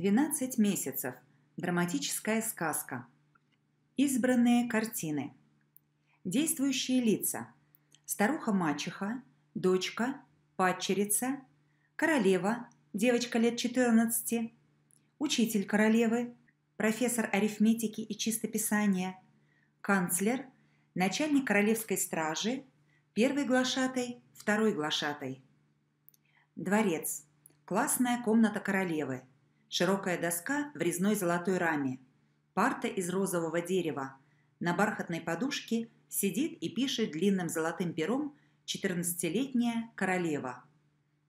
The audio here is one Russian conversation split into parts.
Двенадцать месяцев. Драматическая сказка. Избранные картины. Действующие лица. Старуха-мачеха, дочка, падчерица, королева, девочка лет 14, учитель королевы, профессор арифметики и чистописания, канцлер, начальник королевской стражи, первый глашатай, второй глашатай. Дворец. Классная комната королевы – Широкая доска в резной золотой раме. Парта из розового дерева. На бархатной подушке сидит и пишет длинным золотым пером 14-летняя королева.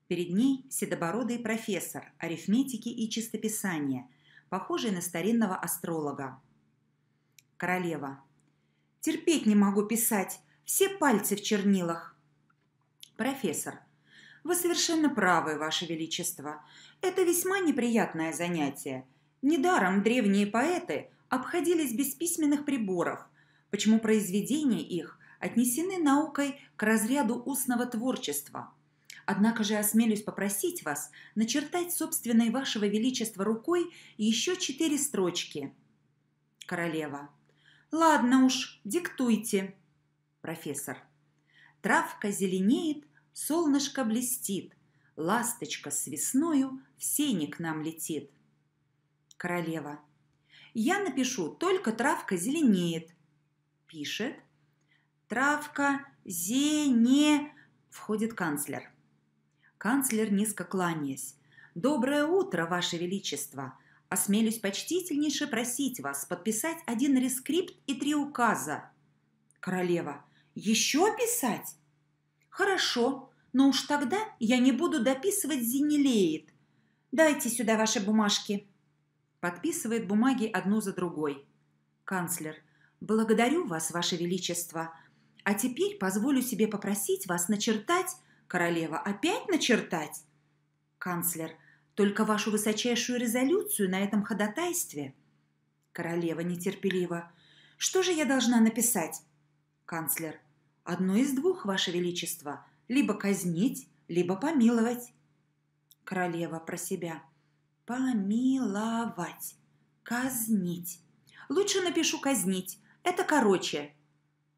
Перед ней седобородый профессор арифметики и чистописания, похожий на старинного астролога. Королева. «Терпеть не могу писать, все пальцы в чернилах». Профессор – вы совершенно правы, Ваше Величество. Это весьма неприятное занятие. Недаром древние поэты обходились без письменных приборов, почему произведения их отнесены наукой к разряду устного творчества. Однако же осмелюсь попросить вас начертать собственной вашего величества рукой еще четыре строчки. Королева. Ладно уж, диктуйте. Профессор. Травка зеленеет, солнышко блестит, ласточка с весною в сени к нам летит. Королева. Я напишу, только травка зеленеет. Пишет. Травка зене... Входит канцлер. Канцлер, низко кланяясь. «Доброе утро, Ваше Величество! Осмелюсь почтительнейше просить вас подписать один рескрипт и три указа». Королева. «Еще писать?» «Хорошо, но уж тогда я не буду дописывать Зинелеет. Дайте сюда ваши бумажки». Подписывает бумаги одну за другой. Канцлер, благодарю вас, ваше величество. А теперь позволю себе попросить вас начертать... Королева, опять начертать? Канцлер, только вашу высочайшую резолюцию на этом ходатайстве. Королева нетерпеливо. Что же я должна написать? Канцлер, Одно из двух, Ваше Величество, либо казнить, либо помиловать. Королева про себя. Помиловать. Казнить. Лучше напишу казнить. Это короче.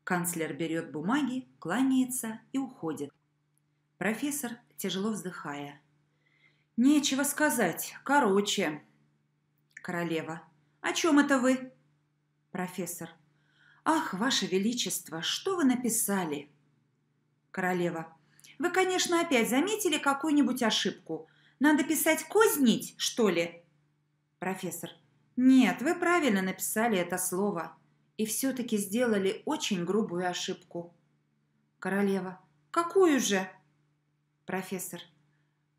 Канцлер берет бумаги, кланяется и уходит. Профессор, тяжело вздыхая. Нечего сказать. Короче. Королева. О чем это вы? Профессор. «Ах, Ваше Величество, что вы написали?» Королева. «Вы, конечно, опять заметили какую-нибудь ошибку. Надо писать «кознить», что ли?» Профессор. «Нет, вы правильно написали это слово. И все-таки сделали очень грубую ошибку». Королева. «Какую же?» Профессор.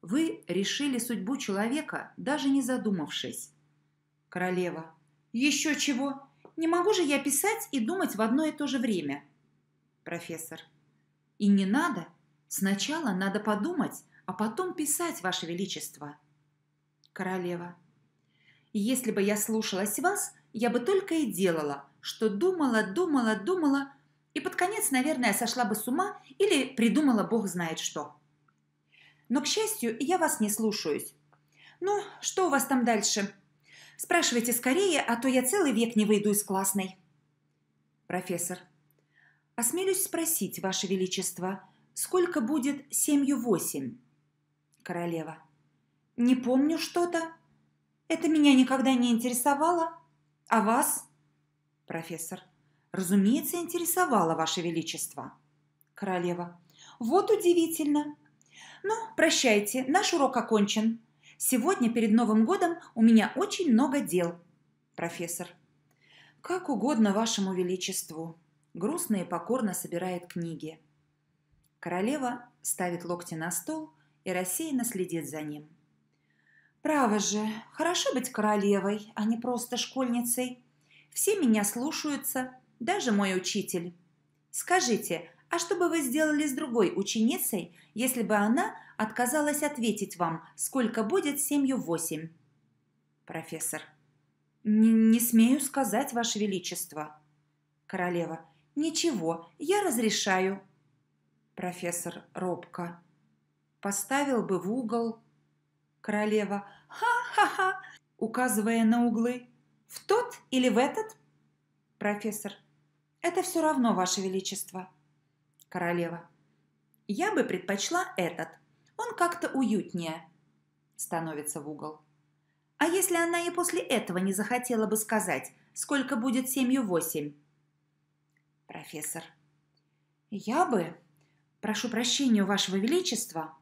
«Вы решили судьбу человека, даже не задумавшись». Королева. «Еще чего? не могу же я писать и думать в одно и то же время. Профессор. И не надо. Сначала надо подумать, а потом писать, Ваше Величество. Королева. Если бы я слушалась вас, я бы только и делала, что думала, думала, думала, и под конец, наверное, сошла бы с ума или придумала бог знает что. Но, к счастью, я вас не слушаюсь. Ну, что у вас там дальше? Спрашивайте скорее, а то я целый век не выйду из классной. Профессор. Осмелюсь спросить, Ваше Величество, сколько будет семью восемь? Королева. Не помню что-то. Это меня никогда не интересовало. А вас? Профессор. Разумеется, интересовало, Ваше Величество. Королева. Вот удивительно. Ну, прощайте, наш урок окончен. Сегодня перед Новым годом у меня очень много дел. Профессор. Как угодно вашему величеству. Грустно и покорно собирает книги. Королева ставит локти на стол и рассеянно следит за ним. Право же, хорошо быть королевой, а не просто школьницей. Все меня слушаются, даже мой учитель. Скажите, а что бы вы сделали с другой ученицей, если бы она отказалась ответить вам, сколько будет семью восемь?» «Профессор». «Не, не смею сказать, Ваше Величество». «Королева». «Ничего, я разрешаю». «Профессор робко». «Поставил бы в угол». «Королева». «Ха-ха-ха», указывая на углы. «В тот или в этот?» «Профессор». «Это все равно, Ваше Величество» королева. «Я бы предпочла этот. Он как-то уютнее», – становится в угол. «А если она и после этого не захотела бы сказать, сколько будет семью восемь?» «Профессор, я бы, прошу прощения у вашего величества,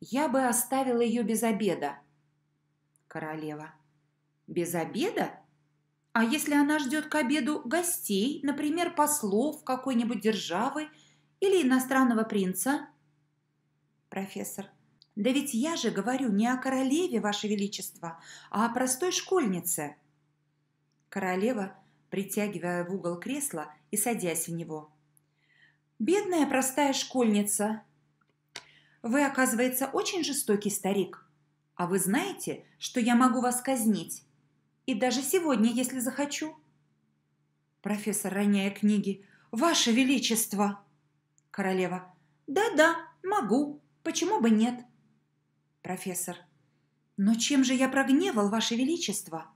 я бы оставила ее без обеда». Королева. «Без обеда?» А если она ждет к обеду гостей, например, послов какой-нибудь державы или иностранного принца?» «Профессор, да ведь я же говорю не о королеве, Ваше Величество, а о простой школьнице». Королева, притягивая в угол кресла и садясь в него. «Бедная простая школьница!» «Вы, оказывается, очень жестокий старик. А вы знаете, что я могу вас казнить? И даже сегодня, если захочу». Профессор, роняя книги, «Ваше Величество!» Королева. Да-да, могу. Почему бы нет? Профессор. Но чем же я прогневал, Ваше Величество?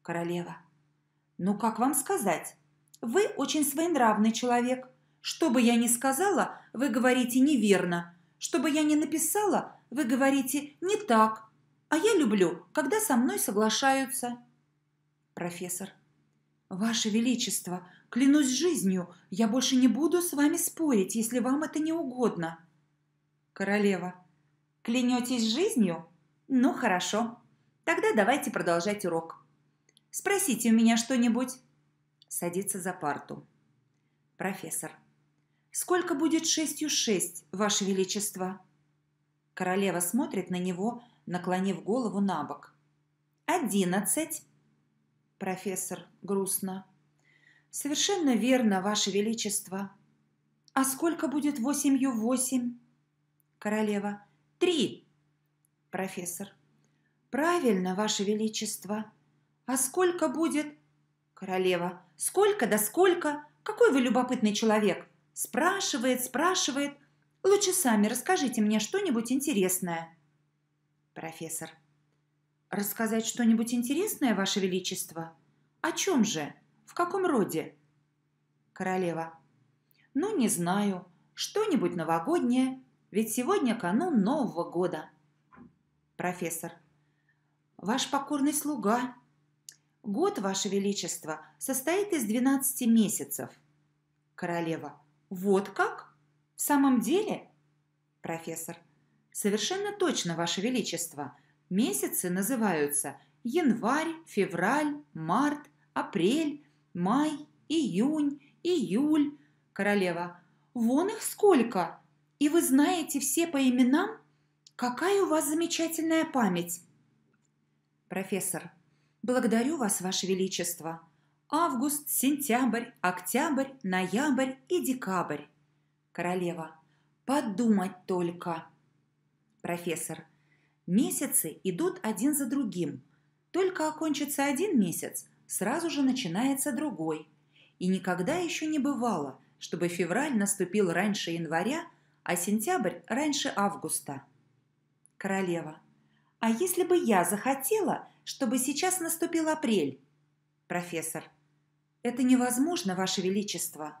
Королева. Ну, как вам сказать? Вы очень своенравный человек. Что бы я ни сказала, вы говорите неверно. Что бы я ни написала, вы говорите не так. А я люблю, когда со мной соглашаются. Профессор. Ваше Величество, Клянусь жизнью, я больше не буду с вами спорить, если вам это не угодно. Королева. Клянетесь жизнью? Ну, хорошо. Тогда давайте продолжать урок. Спросите у меня что-нибудь. Садится за парту. Профессор. Сколько будет шестью шесть, Ваше Величество? Королева смотрит на него, наклонив голову на бок. Одиннадцать. Профессор грустно. «Совершенно верно, Ваше Величество». «А сколько будет восемью восемь?» «Королева». «Три». «Профессор». «Правильно, Ваше Величество». «А сколько будет?» «Королева». «Сколько да сколько? Какой вы любопытный человек!» «Спрашивает, спрашивает. Лучше сами расскажите мне что-нибудь интересное». «Профессор». «Рассказать что-нибудь интересное, Ваше Величество? О чем же?» В каком роде? Королева. Ну, не знаю. Что-нибудь новогоднее, ведь сегодня канун Нового года. Профессор. Ваш покорный слуга. Год, Ваше Величество, состоит из 12 месяцев. Королева. Вот как? В самом деле? Профессор. Совершенно точно, Ваше Величество. Месяцы называются январь, февраль, март, апрель, Май, июнь, июль. Королева. Вон их сколько. И вы знаете все по именам? Какая у вас замечательная память. Профессор. Благодарю вас, ваше величество. Август, сентябрь, октябрь, ноябрь и декабрь. Королева. Подумать только. Профессор. Месяцы идут один за другим. Только окончится один месяц, сразу же начинается другой. И никогда еще не бывало, чтобы февраль наступил раньше января, а сентябрь раньше августа. Королева. А если бы я захотела, чтобы сейчас наступил апрель? Профессор. Это невозможно, Ваше Величество.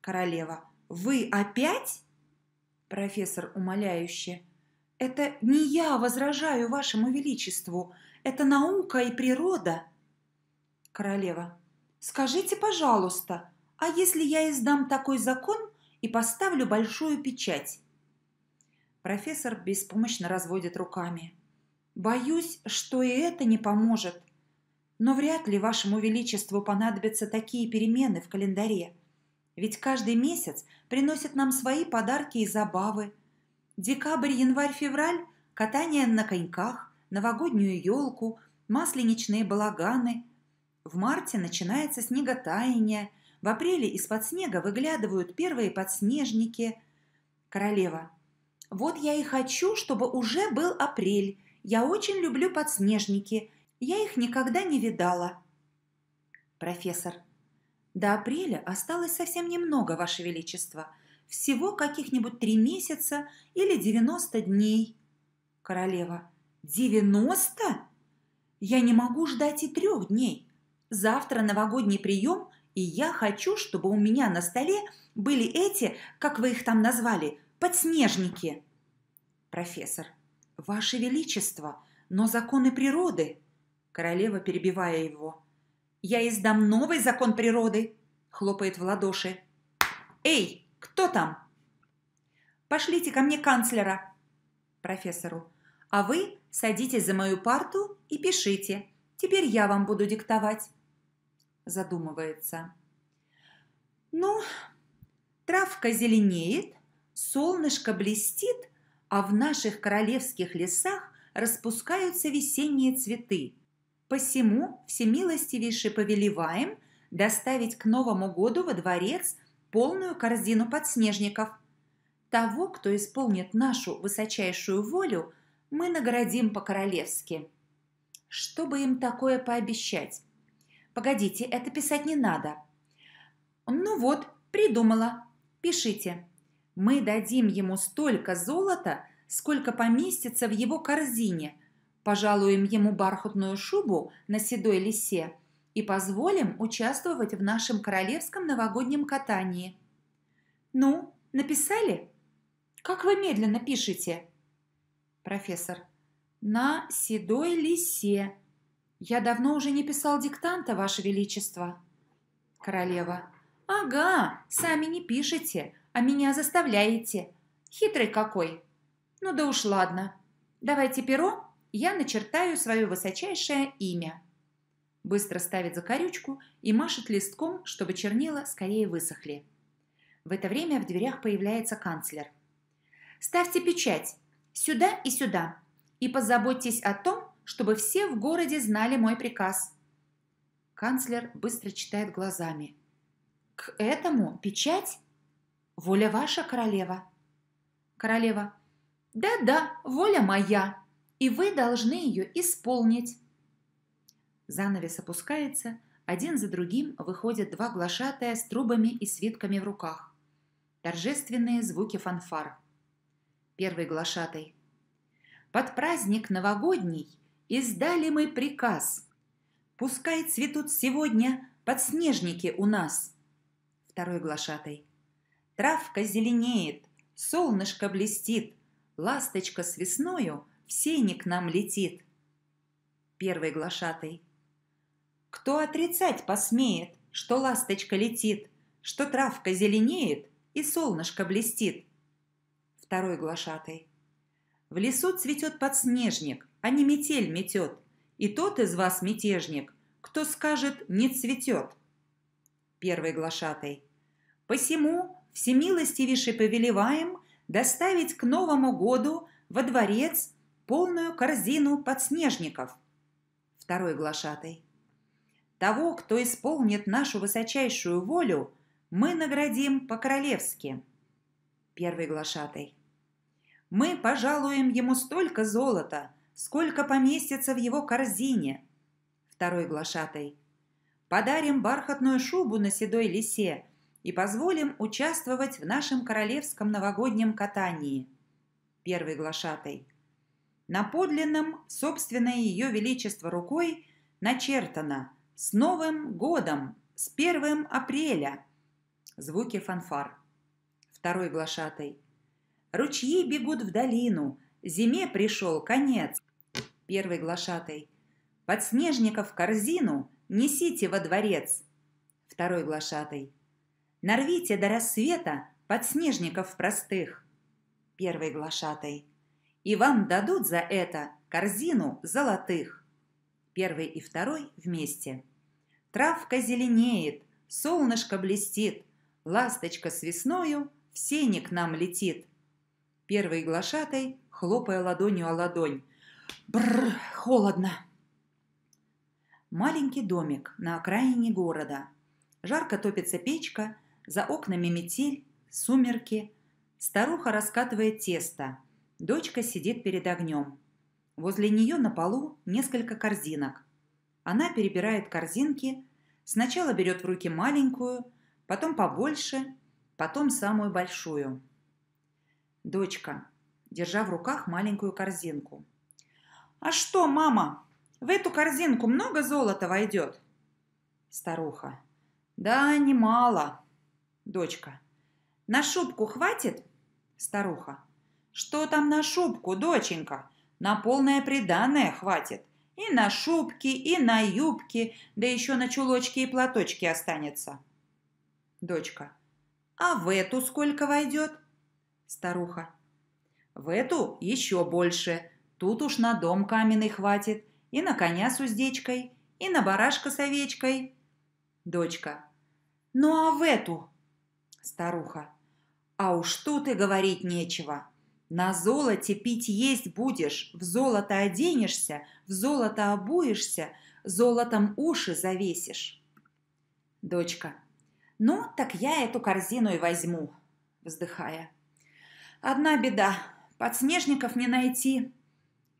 Королева. Вы опять? Профессор умоляюще. Это не я возражаю Вашему Величеству. Это наука и природа. Королева. Скажите, пожалуйста, а если я издам такой закон и поставлю большую печать? Профессор беспомощно разводит руками. Боюсь, что и это не поможет. Но вряд ли вашему величеству понадобятся такие перемены в календаре. Ведь каждый месяц приносит нам свои подарки и забавы. Декабрь, январь, февраль – катание на коньках, новогоднюю елку, масленичные балаганы – в марте начинается снеготаяние, в апреле из-под снега выглядывают первые подснежники. Королева. Вот я и хочу, чтобы уже был апрель. Я очень люблю подснежники. Я их никогда не видала. Профессор. До апреля осталось совсем немного, Ваше Величество. Всего каких-нибудь три месяца или девяносто дней. Королева. девяносто? Я не могу ждать и трех дней. Завтра новогодний прием, и я хочу, чтобы у меня на столе были эти, как вы их там назвали, подснежники. Профессор. Ваше Величество, но законы природы. Королева, перебивая его. Я издам новый закон природы. Хлопает в ладоши. Эй, кто там? Пошлите ко мне канцлера. Профессору. А вы садитесь за мою парту и пишите. Теперь я вам буду диктовать задумывается. Ну, травка зеленеет, солнышко блестит, а в наших королевских лесах распускаются весенние цветы. Посему всемилостивейше повелеваем доставить к Новому году во дворец полную корзину подснежников. Того, кто исполнит нашу высочайшую волю, мы наградим по-королевски. Что бы им такое пообещать, Погодите, это писать не надо. Ну вот, придумала. Пишите. Мы дадим ему столько золота, сколько поместится в его корзине. Пожалуем ему бархатную шубу на седой лисе и позволим участвовать в нашем королевском новогоднем катании. Ну, написали? Как вы медленно пишете? Профессор. На седой лисе. «Я давно уже не писал диктанта, Ваше Величество». Королева. «Ага, сами не пишете, а меня заставляете. Хитрый какой. Ну да уж ладно. Давайте перо, я начертаю свое высочайшее имя». Быстро ставит закорючку и машет листком, чтобы чернила скорее высохли. В это время в дверях появляется канцлер. «Ставьте печать. Сюда и сюда. И позаботьтесь о том, чтобы все в городе знали мой приказ. Канцлер быстро читает глазами. К этому печать? Воля ваша, королева. Королева. Да-да, воля моя, и вы должны ее исполнить. Занавес опускается, один за другим выходят два глашатая с трубами и свитками в руках. Торжественные звуки фанфар. Первый глашатай. Под праздник новогодний издали мы приказ. Пускай цветут сегодня подснежники у нас. Второй глашатай. Травка зеленеет, солнышко блестит, ласточка с весною в сени к нам летит. Первый глашатай. Кто отрицать посмеет, что ласточка летит, что травка зеленеет и солнышко блестит? Второй глашатай. В лесу цветет подснежник, а не метель метет. И тот из вас мятежник, кто скажет «не цветет». Первый глашатый. «Посему всемилостивейше повелеваем доставить к Новому году во дворец полную корзину подснежников». Второй глашатый. «Того, кто исполнит нашу высочайшую волю, мы наградим по-королевски». Первый глашатый. «Мы пожалуем ему столько золота, Сколько поместится в его корзине? Второй глашатай. Подарим бархатную шубу на седой лисе и позволим участвовать в нашем королевском новогоднем катании. Первый глашатай. На подлинном собственное ее величество рукой начертано «С Новым годом! С первым апреля!» Звуки фанфар. Второй глашатай. «Ручьи бегут в долину, зиме пришел конец, первый глашатай. «Подснежников корзину несите во дворец!» Второй глашатай. «Нарвите до рассвета подснежников простых!» Первый глашатай. «И вам дадут за это корзину золотых!» Первый и второй вместе. «Травка зеленеет, солнышко блестит, ласточка с весною в сене к нам летит!» Первый глашатай, хлопая ладонью о ладонь. Бррр, холодно. Маленький домик на окраине города. Жарко топится печка, за окнами метель, сумерки. Старуха раскатывает тесто. Дочка сидит перед огнем. Возле нее на полу несколько корзинок. Она перебирает корзинки, сначала берет в руки маленькую, потом побольше, потом самую большую. Дочка, держа в руках маленькую корзинку. «А что, мама, в эту корзинку много золота войдет?» Старуха. «Да, немало». Дочка. «На шубку хватит?» Старуха. «Что там на шубку, доченька? На полное приданное хватит. И на шубки, и на юбки, да еще на чулочки и платочки останется». Дочка. «А в эту сколько войдет?» Старуха. «В эту еще больше. Тут уж на дом каменный хватит, и на коня с уздечкой, и на барашка с овечкой. Дочка. Ну а в эту? Старуха. А уж тут и говорить нечего. На золоте пить есть будешь, в золото оденешься, в золото обуешься, золотом уши завесишь. Дочка. Ну, так я эту корзину и возьму, вздыхая. Одна беда, подснежников не найти,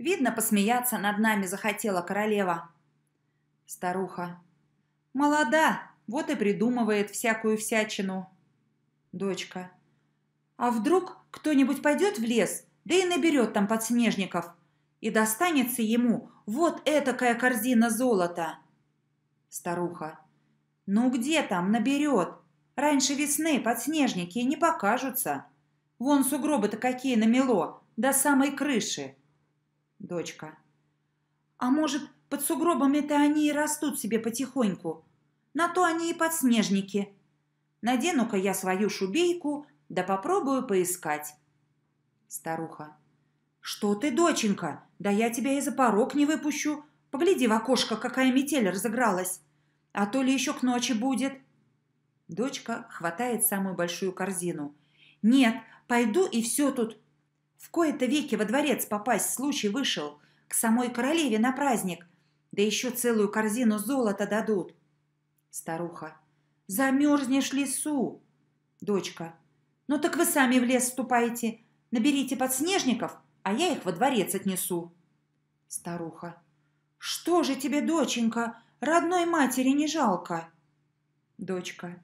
Видно, посмеяться над нами захотела королева. Старуха. Молода, вот и придумывает всякую всячину. Дочка. А вдруг кто-нибудь пойдет в лес, да и наберет там подснежников, и достанется ему вот этакая корзина золота. Старуха. Ну где там наберет? Раньше весны подснежники не покажутся. Вон сугробы-то какие намело, до самой крыши. Дочка. А может, под сугробом это они и растут себе потихоньку? На то они и подснежники. Надену-ка я свою шубейку, да попробую поискать. Старуха. Что ты, доченька? Да я тебя и за порог не выпущу. Погляди в окошко, какая метель разыгралась. А то ли еще к ночи будет. Дочка хватает самую большую корзину. Нет, пойду и все тут в кои-то веки во дворец попасть случай вышел. К самой королеве на праздник. Да еще целую корзину золота дадут. Старуха. Замерзнешь лесу. Дочка. Ну так вы сами в лес вступайте. Наберите подснежников, а я их во дворец отнесу. Старуха. Что же тебе, доченька, родной матери не жалко? Дочка.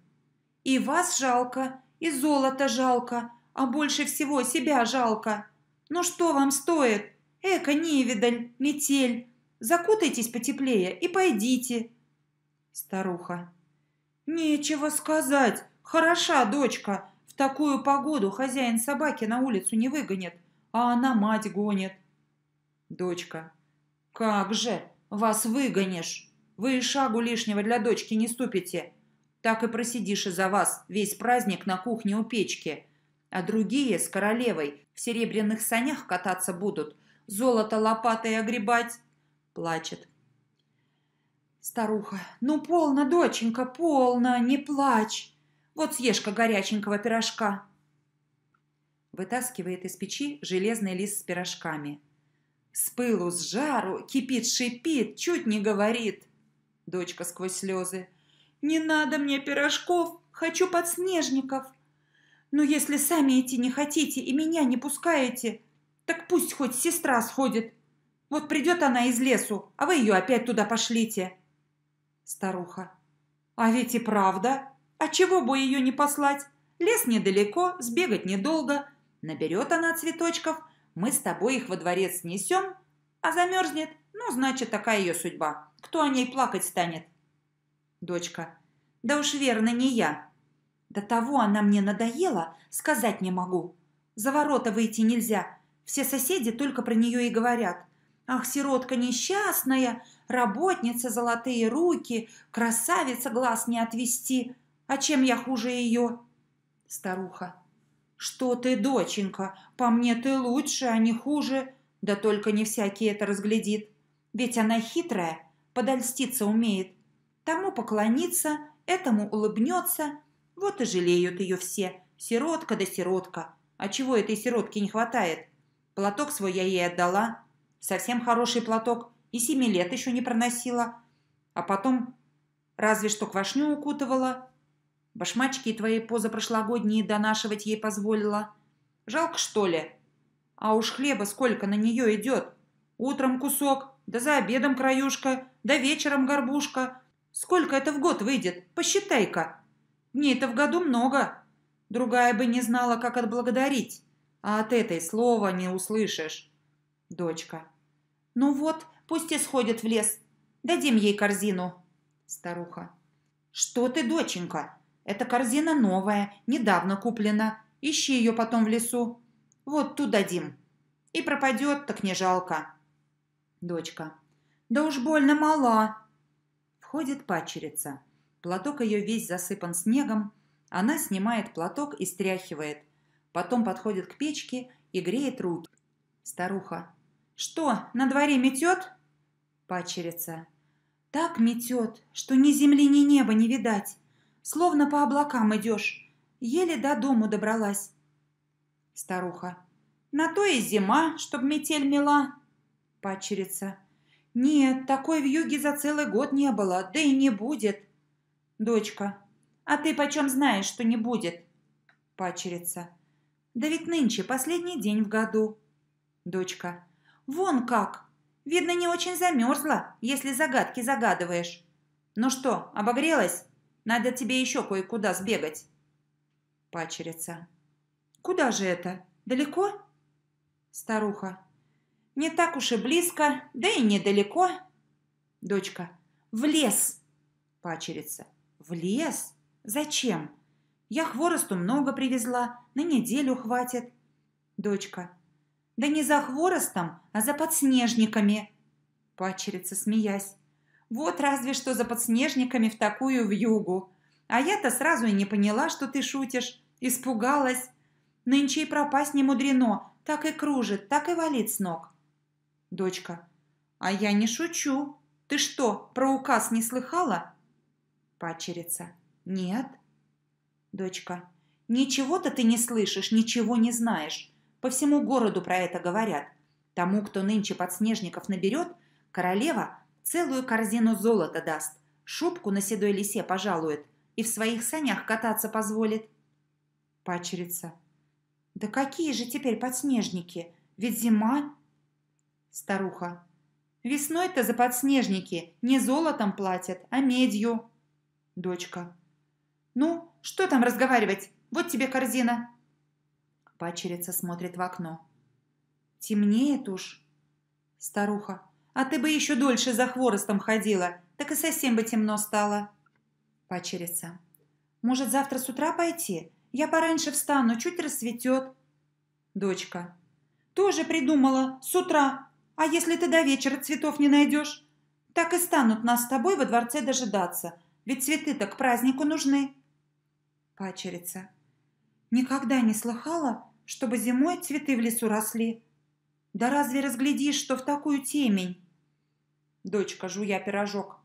И вас жалко, и золото жалко, а больше всего себя жалко. Ну что вам стоит? Эка, невидаль, метель. Закутайтесь потеплее и пойдите. Старуха. Нечего сказать. Хороша дочка. В такую погоду хозяин собаки на улицу не выгонит, а она мать гонит. Дочка. Как же, вас выгонишь. Вы и шагу лишнего для дочки не ступите. Так и просидишь из-за вас весь праздник на кухне у печки. А другие с королевой в серебряных санях кататься будут, золото лопатой огребать!» Плачет. Старуха. «Ну, полно, доченька, полно, не плачь! Вот съешь-ка горяченького пирожка!» Вытаскивает из печи железный лист с пирожками. С пылу, с жару, кипит, шипит, чуть не говорит. Дочка сквозь слезы. «Не надо мне пирожков, хочу подснежников!» Но «Ну, если сами идти не хотите и меня не пускаете, так пусть хоть сестра сходит. Вот придет она из лесу, а вы ее опять туда пошлите. Старуха. А ведь и правда. А чего бы ее не послать? Лес недалеко, сбегать недолго. Наберет она цветочков, мы с тобой их во дворец снесем, а замерзнет, ну, значит, такая ее судьба. Кто о ней плакать станет? Дочка. Да уж верно, не я. До того она мне надоела, сказать не могу. За ворота выйти нельзя, все соседи только про нее и говорят. Ах, сиротка несчастная, работница, золотые руки, красавица, глаз не отвести. А чем я хуже ее? Старуха. Что ты, доченька, по мне ты лучше, а не хуже. Да только не всякий это разглядит. Ведь она хитрая, подольститься умеет. Тому поклонится, этому улыбнется, вот и жалеют ее все. Сиротка да сиротка. А чего этой сиротке не хватает? Платок свой я ей отдала. Совсем хороший платок. И семи лет еще не проносила. А потом разве что квашню укутывала. Башмачки твои позапрошлогодние донашивать ей позволила. Жалко, что ли? А уж хлеба сколько на нее идет. Утром кусок, да за обедом краюшка, да вечером горбушка. Сколько это в год выйдет? Посчитай-ка дней это в году много. Другая бы не знала, как отблагодарить. А от этой слова не услышишь. Дочка. Ну вот, пусть и сходит в лес. Дадим ей корзину. Старуха. Что ты, доченька? Эта корзина новая, недавно куплена. Ищи ее потом в лесу. Вот ту дадим. И пропадет, так не жалко. Дочка. Да уж больно мала. Входит пачерица. Платок ее весь засыпан снегом. Она снимает платок и стряхивает. Потом подходит к печке и греет руки. Старуха. «Что, на дворе метет?» Пачерица. «Так метет, что ни земли, ни неба не видать. Словно по облакам идешь. Еле до дому добралась». Старуха. «На то и зима, чтоб метель мела». Пачерица. «Нет, такой в юге за целый год не было, да и не будет. Дочка, а ты почем знаешь, что не будет? Пачерица. Да ведь нынче последний день в году. Дочка. Вон как. Видно, не очень замерзла, если загадки загадываешь. Ну что, обогрелась? Надо тебе еще кое-куда сбегать. Пачерица. Куда же это? Далеко? Старуха. Не так уж и близко, да и недалеко. Дочка. В лес. Пачерица. «В лес? Зачем? Я хворосту много привезла, на неделю хватит». Дочка. «Да не за хворостом, а за подснежниками». Пачерица, смеясь. «Вот разве что за подснежниками в такую вьюгу. А я-то сразу и не поняла, что ты шутишь. Испугалась. Нынче и пропасть не мудрено. Так и кружит, так и валит с ног». Дочка. «А я не шучу. Ты что, про указ не слыхала?» Пачерица. Нет. Дочка. Ничего-то ты не слышишь, ничего не знаешь. По всему городу про это говорят. Тому, кто нынче подснежников наберет, королева целую корзину золота даст, шубку на седой лисе пожалует и в своих санях кататься позволит. Пачерица. Да какие же теперь подснежники? Ведь зима. Старуха. Весной-то за подснежники не золотом платят, а медью. Дочка. «Ну, что там разговаривать? Вот тебе корзина!» Пачерица смотрит в окно. «Темнеет уж!» Старуха. «А ты бы еще дольше за хворостом ходила, так и совсем бы темно стало!» Пачерица. «Может, завтра с утра пойти? Я пораньше встану, чуть рассветет!» Дочка. «Тоже придумала, с утра! А если ты до вечера цветов не найдешь? Так и станут нас с тобой во дворце дожидаться!» Ведь цветы-то к празднику нужны. Пачерица. Никогда не слыхала, чтобы зимой цветы в лесу росли. Да разве разглядишь, что в такую темень? Дочка, жуя пирожок.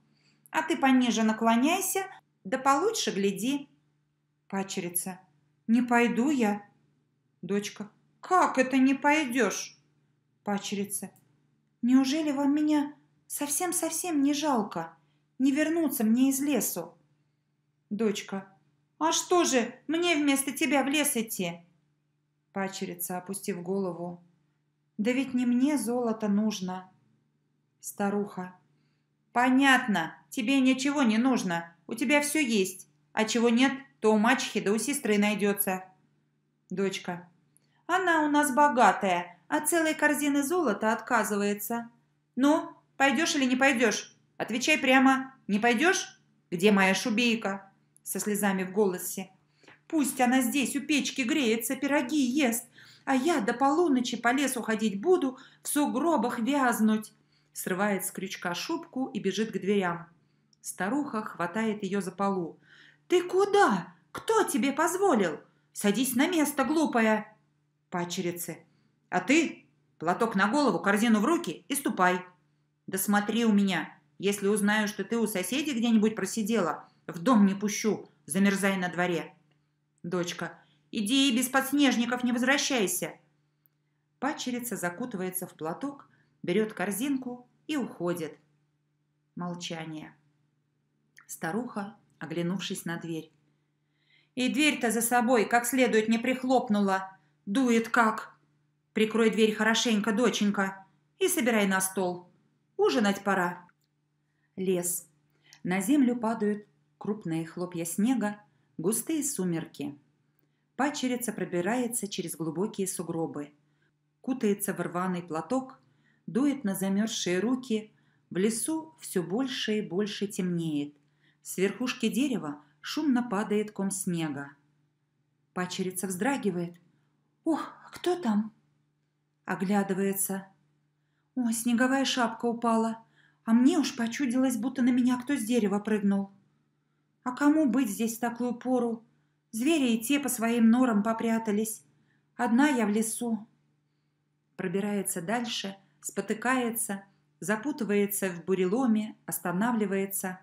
А ты пониже наклоняйся, да получше гляди. Пачерица. Не пойду я. Дочка. Как это не пойдешь? Пачерица. Неужели вам меня совсем-совсем не жалко? не вернуться мне из лесу. Дочка. А что же, мне вместо тебя в лес идти? Пачерица, опустив голову. Да ведь не мне золото нужно. Старуха. Понятно, тебе ничего не нужно, у тебя все есть, а чего нет, то у мачехи да у сестры найдется. Дочка. Она у нас богатая, а целой корзины золота отказывается. Ну, пойдешь или не пойдешь? Отвечай прямо. Не пойдешь? Где моя шубейка?» Со слезами в голосе. «Пусть она здесь у печки греется, пироги ест, а я до полуночи по лесу ходить буду, в сугробах вязнуть!» Срывает с крючка шубку и бежит к дверям. Старуха хватает ее за полу. «Ты куда? Кто тебе позволил? Садись на место, глупая!» Пачерицы. «А ты? Платок на голову, корзину в руки и ступай!» «Да смотри у меня! Если узнаю, что ты у соседей где-нибудь просидела, в дом не пущу, замерзай на дворе. Дочка, иди и без подснежников не возвращайся. Пачерица закутывается в платок, берет корзинку и уходит. Молчание. Старуха, оглянувшись на дверь. И дверь-то за собой как следует не прихлопнула. Дует как. Прикрой дверь хорошенько, доченька, и собирай на стол. Ужинать пора. Лес. На землю падают крупные хлопья снега, густые сумерки. Пачерица пробирается через глубокие сугробы, кутается в рваный платок, дует на замерзшие руки. В лесу все больше и больше темнеет. С верхушки дерева шумно падает ком снега. Пачерица вздрагивает. «Ох, кто там?» Оглядывается. «О, снеговая шапка упала!» а мне уж почудилось, будто на меня кто с дерева прыгнул. А кому быть здесь в такую пору? Звери и те по своим норам попрятались. Одна я в лесу. Пробирается дальше, спотыкается, запутывается в буреломе, останавливается.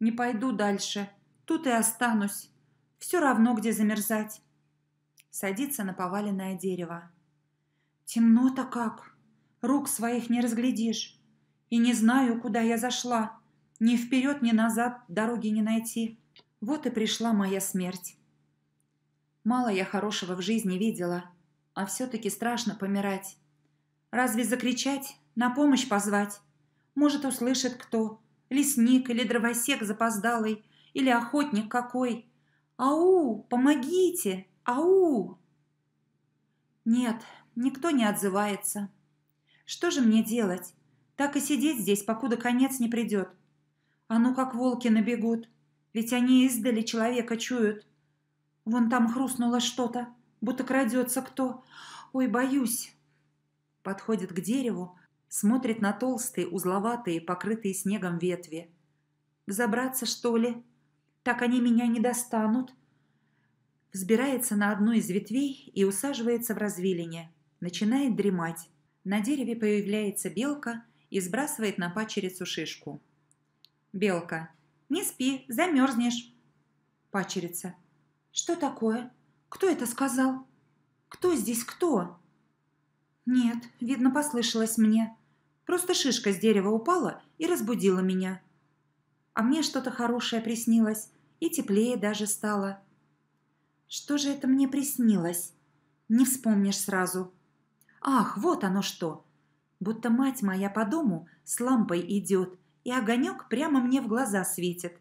Не пойду дальше, тут и останусь. Все равно, где замерзать. Садится на поваленное дерево. Темно-то как, рук своих не разглядишь. И не знаю, куда я зашла. Ни вперед, ни назад дороги не найти. Вот и пришла моя смерть. Мало я хорошего в жизни видела, а все-таки страшно помирать. Разве закричать, на помощь позвать? Может, услышит кто, лесник или дровосек запоздалый, или охотник какой. «Ау, помогите! Ау!» Нет, никто не отзывается. Что же мне делать? Так и сидеть здесь, покуда конец не придет. А ну как волки набегут, ведь они издали человека чуют. Вон там хрустнуло что-то, будто крадется кто. Ой, боюсь. Подходит к дереву, смотрит на толстые, узловатые, покрытые снегом ветви. Взобраться, что ли? Так они меня не достанут. Взбирается на одну из ветвей и усаживается в развилине. Начинает дремать. На дереве появляется белка и сбрасывает на пачерицу шишку. Белка. «Не спи, замерзнешь». Пачерица. «Что такое? Кто это сказал? Кто здесь кто?» «Нет, видно, послышалось мне. Просто шишка с дерева упала и разбудила меня. А мне что-то хорошее приснилось, и теплее даже стало. Что же это мне приснилось? Не вспомнишь сразу. Ах, вот оно что!» будто мать моя по дому с лампой идет, и огонек прямо мне в глаза светит.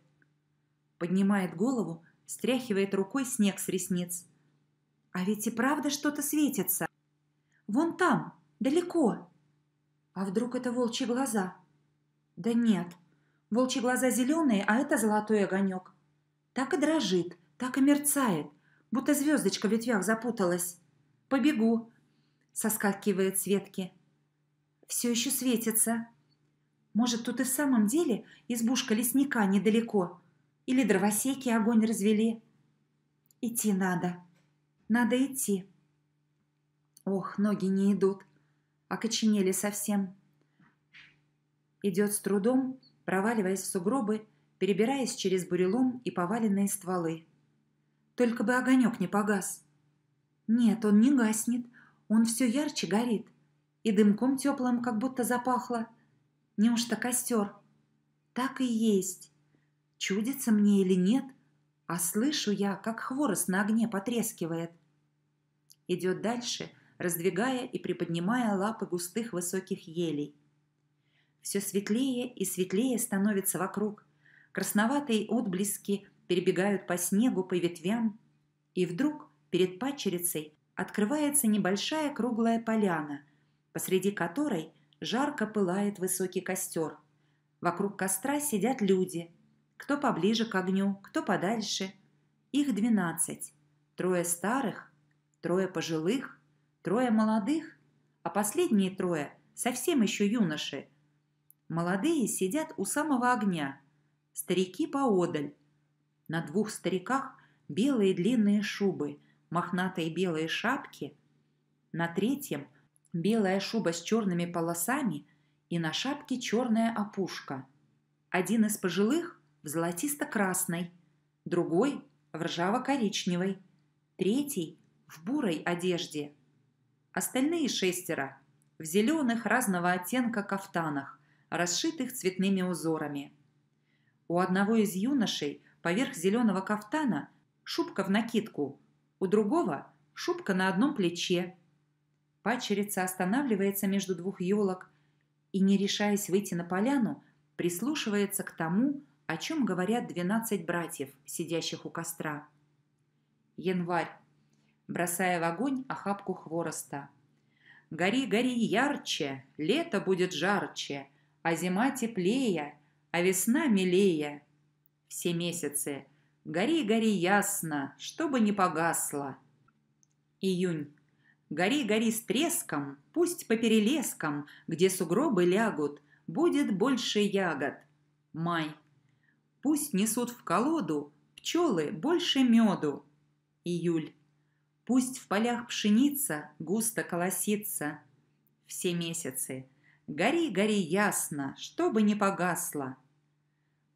Поднимает голову, стряхивает рукой снег с ресниц. А ведь и правда что-то светится. Вон там, далеко. А вдруг это волчьи глаза? Да нет, волчьи глаза зеленые, а это золотой огонек. Так и дрожит, так и мерцает, будто звездочка в ветвях запуталась. Побегу, соскакивает с ветки все еще светится. Может, тут и в самом деле избушка лесника недалеко. Или дровосеки огонь развели. Идти надо. Надо идти. Ох, ноги не идут. Окоченели совсем. Идет с трудом, проваливаясь в сугробы, перебираясь через бурелом и поваленные стволы. Только бы огонек не погас. Нет, он не гаснет. Он все ярче горит. И дымком теплым как будто запахло. Неужто костер? Так и есть. Чудится мне или нет, а слышу я, как хворост на огне потрескивает. Идет дальше, раздвигая и приподнимая лапы густых высоких елей. Все светлее и светлее становится вокруг. Красноватые отблески перебегают по снегу, по ветвям. И вдруг перед пачерицей открывается небольшая круглая поляна посреди которой жарко пылает высокий костер. Вокруг костра сидят люди, кто поближе к огню, кто подальше. Их двенадцать. Трое старых, трое пожилых, трое молодых, а последние трое совсем еще юноши. Молодые сидят у самого огня, старики поодаль. На двух стариках белые длинные шубы, мохнатые белые шапки. На третьем белая шуба с черными полосами и на шапке черная опушка. Один из пожилых в золотисто-красной, другой в ржаво-коричневой, третий в бурой одежде. Остальные шестеро в зеленых разного оттенка кафтанах, расшитых цветными узорами. У одного из юношей поверх зеленого кафтана шубка в накидку, у другого шубка на одном плече, Падчерица останавливается между двух елок и, не решаясь выйти на поляну, прислушивается к тому, о чем говорят двенадцать братьев, сидящих у костра. Январь, бросая в огонь охапку хвороста. «Гори, гори ярче, лето будет жарче, а зима теплее, а весна милее». Все месяцы. «Гори, гори ясно, чтобы не погасло». Июнь. Гори, гори с треском, пусть по перелескам, где сугробы лягут, будет больше ягод. Май. Пусть несут в колоду пчелы больше меду. Июль. Пусть в полях пшеница густо колосится. Все месяцы. Гори, гори ясно, чтобы не погасло.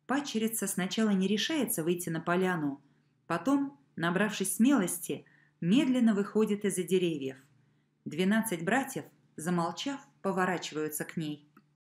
Пачерица сначала не решается выйти на поляну, потом, набравшись смелости, медленно выходит из-за деревьев. Двенадцать братьев, замолчав, поворачиваются к ней.